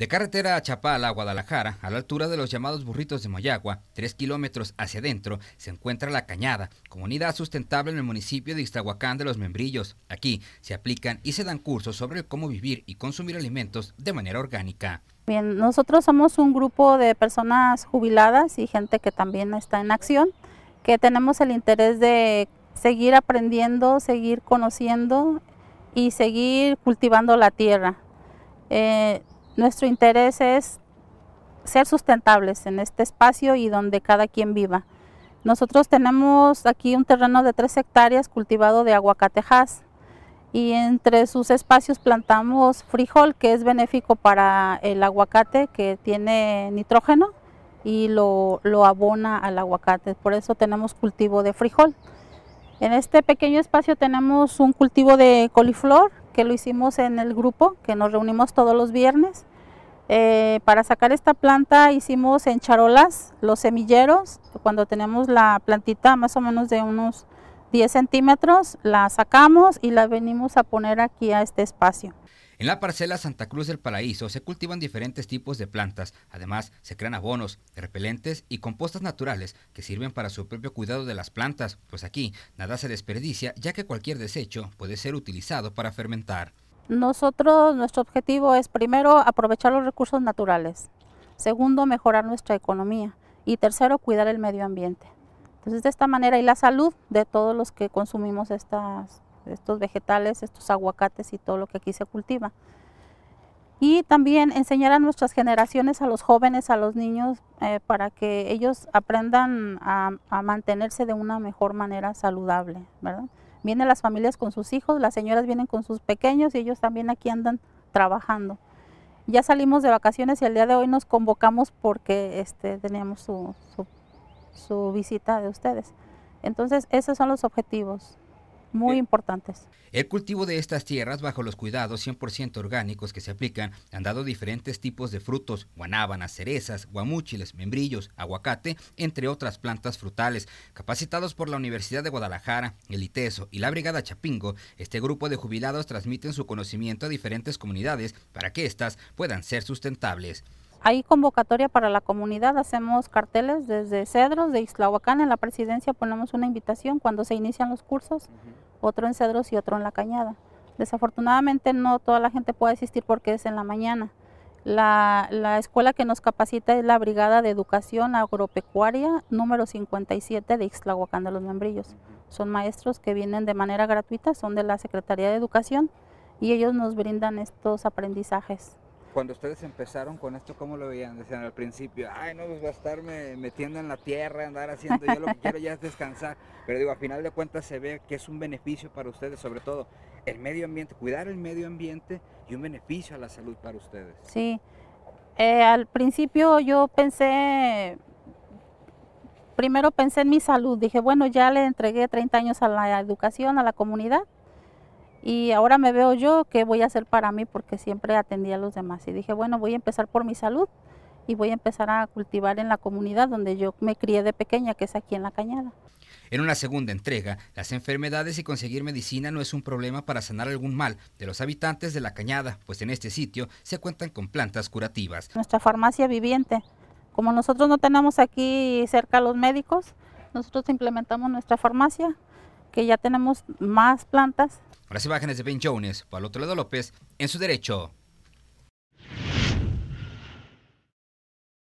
De carretera a Chapala, Guadalajara, a la altura de los llamados burritos de Moyagua, tres kilómetros hacia adentro, se encuentra La Cañada, comunidad sustentable en el municipio de Ixtahuacán de los Membrillos. Aquí se aplican y se dan cursos sobre cómo vivir y consumir alimentos de manera orgánica. Bien, nosotros somos un grupo de personas jubiladas y gente que también está en acción, que tenemos el interés de seguir aprendiendo, seguir conociendo y seguir cultivando la tierra. Eh, nuestro interés es ser sustentables en este espacio y donde cada quien viva. Nosotros tenemos aquí un terreno de tres hectáreas cultivado de aguacatejas y entre sus espacios plantamos frijol que es benéfico para el aguacate que tiene nitrógeno y lo, lo abona al aguacate, por eso tenemos cultivo de frijol. En este pequeño espacio tenemos un cultivo de coliflor, lo hicimos en el grupo, que nos reunimos todos los viernes. Eh, para sacar esta planta hicimos en charolas los semilleros, cuando tenemos la plantita más o menos de unos 10 centímetros, la sacamos y la venimos a poner aquí a este espacio. En la parcela Santa Cruz del Paraíso se cultivan diferentes tipos de plantas. Además, se crean abonos, repelentes y compostas naturales que sirven para su propio cuidado de las plantas, pues aquí nada se desperdicia ya que cualquier desecho puede ser utilizado para fermentar. Nosotros, nuestro objetivo es primero aprovechar los recursos naturales, segundo mejorar nuestra economía y tercero cuidar el medio ambiente. Entonces, pues, de esta manera y la salud de todos los que consumimos estas, estos vegetales, estos aguacates y todo lo que aquí se cultiva. Y también enseñar a nuestras generaciones, a los jóvenes, a los niños, eh, para que ellos aprendan a, mantenerse de una mejor manera saludable, Vienen las familias con sus hijos, las señoras vienen con sus pequeños y ellos también aquí andan trabajando. Ya salimos de vacaciones y el día de hoy nos convocamos porque este, teníamos su su visita de ustedes. Entonces, esos son los objetivos muy eh, importantes. El cultivo de estas tierras bajo los cuidados 100% orgánicos que se aplican han dado diferentes tipos de frutos, guanábanas, cerezas, guamúchiles, membrillos, aguacate, entre otras plantas frutales. Capacitados por la Universidad de Guadalajara, el ITESO y la Brigada Chapingo, este grupo de jubilados transmiten su conocimiento a diferentes comunidades para que éstas puedan ser sustentables. Hay convocatoria para la comunidad, hacemos carteles desde Cedros, de Ixtlahuacán, en la presidencia ponemos una invitación cuando se inician los cursos, otro en Cedros y otro en La Cañada. Desafortunadamente no toda la gente puede asistir porque es en la mañana. La, la, escuela que nos capacita es la Brigada de Educación Agropecuaria número 57 de Ixtlahuacán de los Membrillos. Son maestros que vienen de manera gratuita, son de la Secretaría de Educación y ellos nos brindan estos aprendizajes cuando ustedes empezaron con esto, ¿cómo lo veían? Decían al principio, ay, no, pues va a estar metiendo en la tierra, andar haciendo, yo lo que quiero ya es descansar. Pero digo, a final de cuentas se ve que es un beneficio para ustedes, sobre todo el medio ambiente, cuidar el medio ambiente y un beneficio a la salud para ustedes. Sí, eh, al principio yo pensé, primero pensé en mi salud, dije, bueno, ya le entregué 30 años a la educación, a la comunidad, y ahora me veo yo qué voy a hacer para mí porque siempre atendía a los demás. Y dije, bueno, voy a empezar por mi salud y voy a empezar a cultivar en la comunidad donde yo me crié de pequeña, que es aquí en la cañada. En una segunda entrega, las enfermedades y conseguir medicina no es un problema para sanar algún mal de los habitantes de la cañada, pues en este sitio se cuentan con plantas curativas. Nuestra farmacia viviente, como nosotros no tenemos aquí cerca los médicos, nosotros implementamos nuestra farmacia que ya tenemos más plantas. las imágenes de Ben Jones, Palo Toledo López, en su derecho.